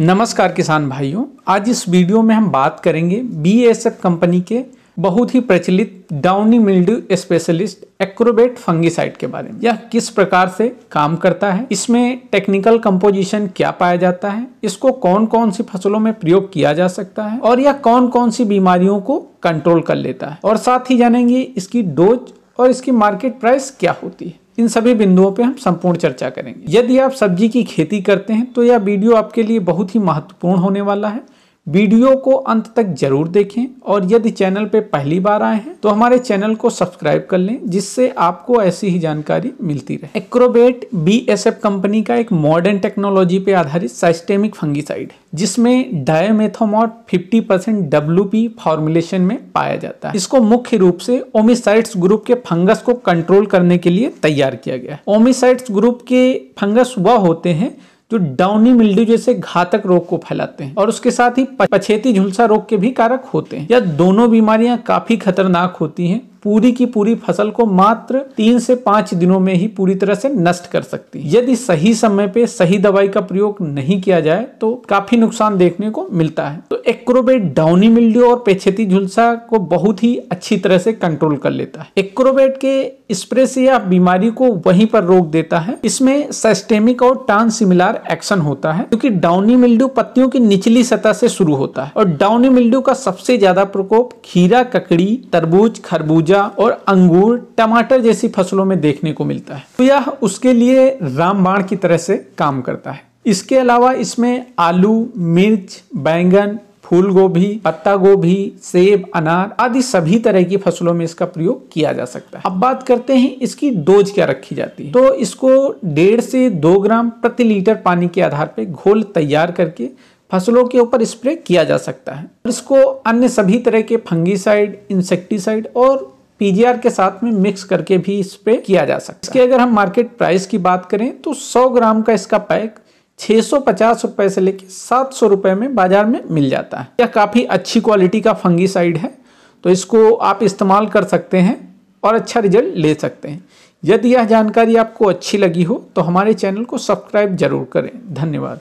नमस्कार किसान भाइयों आज इस वीडियो में हम बात करेंगे बी कंपनी के बहुत ही प्रचलित downy mildew specialist acrobat fungicide के बारे में यह किस प्रकार से काम करता है इसमें टेक्निकल कंपोजिशन क्या पाया जाता है इसको कौन कौन सी फसलों में प्रयोग किया जा सकता है और यह कौन कौन सी बीमारियों को कंट्रोल कर लेता है और साथ ही जानेंगे इसकी डोज और इसकी मार्केट प्राइस क्या होती है इन सभी बिंदुओं पर हम संपूर्ण चर्चा करेंगे यदि आप सब्जी की खेती करते हैं तो यह वीडियो आपके लिए बहुत ही महत्वपूर्ण होने वाला है वीडियो को अंत तक जरूर देखें और यदि चैनल पे पहली बार आए हैं तो हमारे चैनल को सब्सक्राइब कर लें जिससे आपको ऐसी ही जानकारी मिलती रहे एक्रोबेट बी कंपनी का एक मॉडर्न टेक्नोलॉजी पे आधारित साइस्टेमिक फंगीसाइड है जिसमें डायमेथोमॉट 50 परसेंट डब्ल्यू फॉर्मुलेशन में पाया जाता है इसको मुख्य रूप से ओमिसाइड्स ग्रुप के फंगस को कंट्रोल करने के लिए तैयार किया गया है ओमिसाइड्स ग्रुप के फंगस वह होते हैं जो डाउनी मिल्ड्यू जैसे घातक रोग को फैलाते हैं और उसके साथ ही पछेती झुलसा रोग के भी कारक होते हैं या दोनों बीमारियां काफी खतरनाक होती हैं पूरी की पूरी फसल को मात्र तीन से पांच दिनों में ही पूरी तरह से नष्ट कर सकती है यदि सही समय पे सही दवाई का प्रयोग नहीं किया जाए तो काफी नुकसान देखने को मिलता है तो एक्रोबेट डाउनी मिल्डियो और पेछेती झुलसा को बहुत ही अच्छी तरह से कंट्रोल कर लेता है एक्रोबेट के स्प्रे से आप बीमारी को वहीं पर रोक देता है इसमें सस्टेमिक और टान एक्शन होता है क्योंकि डाउनी मिल्डू पत्तियों की निचली सतह से शुरू होता है और डाउनी मिल्डू का सबसे ज्यादा प्रकोप खीरा ककड़ी तरबूज खरबूजा केला और अंगूर टमाटर जैसी फसलों में देखने को मिलता है तो यह उसके लिए रामबाण की तरह से काम करता है इसके अलावा इसमें आलू मिर्च बैंगन फूल गोभी पत्ता गोभी सेब अनार आदि सभी तरह की फसलों में इसका प्रयोग किया जा सकता है अब बात करते हैं इसकी डोज क्या रखी जाती है तो इसको डेढ़ से दो ग्राम प्रति लीटर पानी के आधार पर घोल तैयार करके फसलों के ऊपर स्प्रे किया जा सकता है इसको अन्य सभी तरह के फंगीसाइड इंसेक्टिसाइड और पीजीआर के साथ में मिक्स करके भी इस पर किया जा सकता है इसके अगर हम मार्केट प्राइस की बात करें तो 100 ग्राम का इसका पैक छः सौ पचास से लेकर सात सौ रुपये में बाजार में मिल जाता है यह काफ़ी अच्छी क्वालिटी का फंगीसाइड है तो इसको आप इस्तेमाल कर सकते हैं और अच्छा रिजल्ट ले सकते हैं यदि यह जानकारी आपको अच्छी लगी हो तो हमारे चैनल को सब्सक्राइब जरूर करें धन्यवाद